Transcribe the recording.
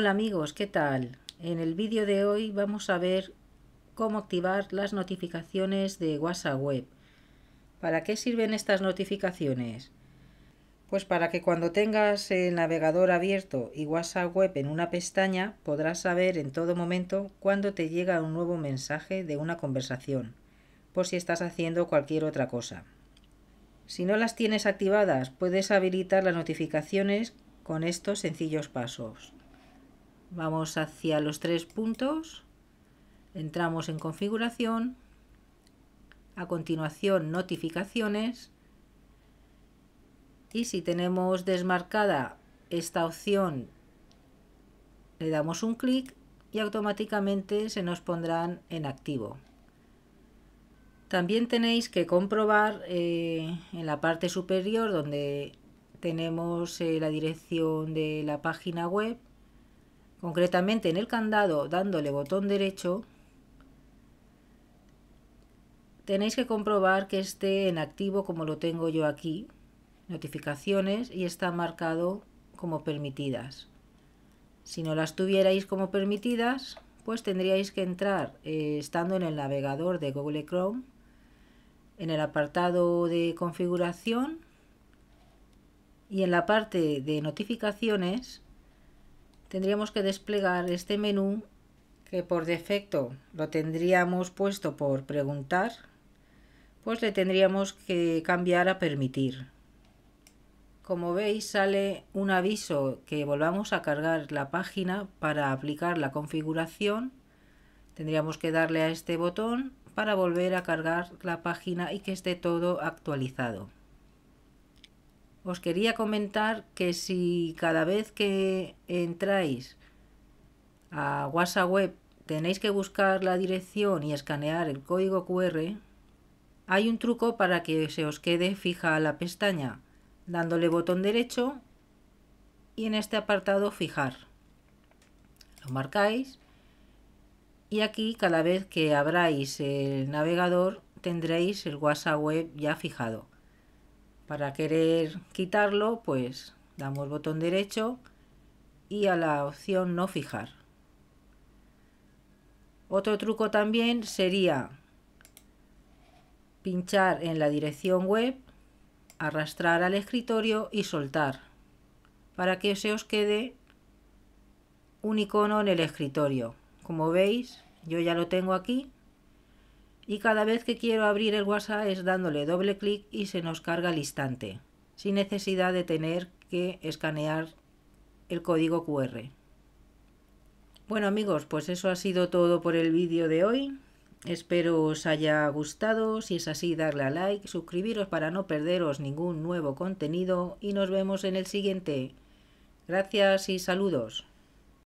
Hola amigos, ¿qué tal? En el vídeo de hoy vamos a ver cómo activar las notificaciones de WhatsApp Web. ¿Para qué sirven estas notificaciones? Pues para que cuando tengas el navegador abierto y WhatsApp Web en una pestaña podrás saber en todo momento cuándo te llega un nuevo mensaje de una conversación, por si estás haciendo cualquier otra cosa. Si no las tienes activadas, puedes habilitar las notificaciones con estos sencillos pasos. Vamos hacia los tres puntos, entramos en configuración, a continuación notificaciones y si tenemos desmarcada esta opción le damos un clic y automáticamente se nos pondrán en activo. También tenéis que comprobar eh, en la parte superior donde tenemos eh, la dirección de la página web concretamente en el candado dándole botón derecho, tenéis que comprobar que esté en activo como lo tengo yo aquí, notificaciones y está marcado como permitidas. Si no las tuvierais como permitidas, pues tendríais que entrar eh, estando en el navegador de Google Chrome, en el apartado de configuración y en la parte de notificaciones tendríamos que desplegar este menú que por defecto lo tendríamos puesto por preguntar, pues le tendríamos que cambiar a permitir. Como veis sale un aviso que volvamos a cargar la página para aplicar la configuración. Tendríamos que darle a este botón para volver a cargar la página y que esté todo actualizado os quería comentar que si cada vez que entráis a WhatsApp Web tenéis que buscar la dirección y escanear el código QR, hay un truco para que se os quede fija la pestaña, dándole botón derecho y en este apartado fijar. Lo marcáis y aquí cada vez que abráis el navegador tendréis el WhatsApp Web ya fijado. Para querer quitarlo, pues damos botón derecho y a la opción no fijar. Otro truco también sería pinchar en la dirección web, arrastrar al escritorio y soltar para que se os quede un icono en el escritorio. Como veis, yo ya lo tengo aquí y cada vez que quiero abrir el WhatsApp es dándole doble clic y se nos carga al instante, sin necesidad de tener que escanear el código QR. Bueno amigos, pues eso ha sido todo por el vídeo de hoy. Espero os haya gustado, si es así darle a like, suscribiros para no perderos ningún nuevo contenido y nos vemos en el siguiente. Gracias y saludos.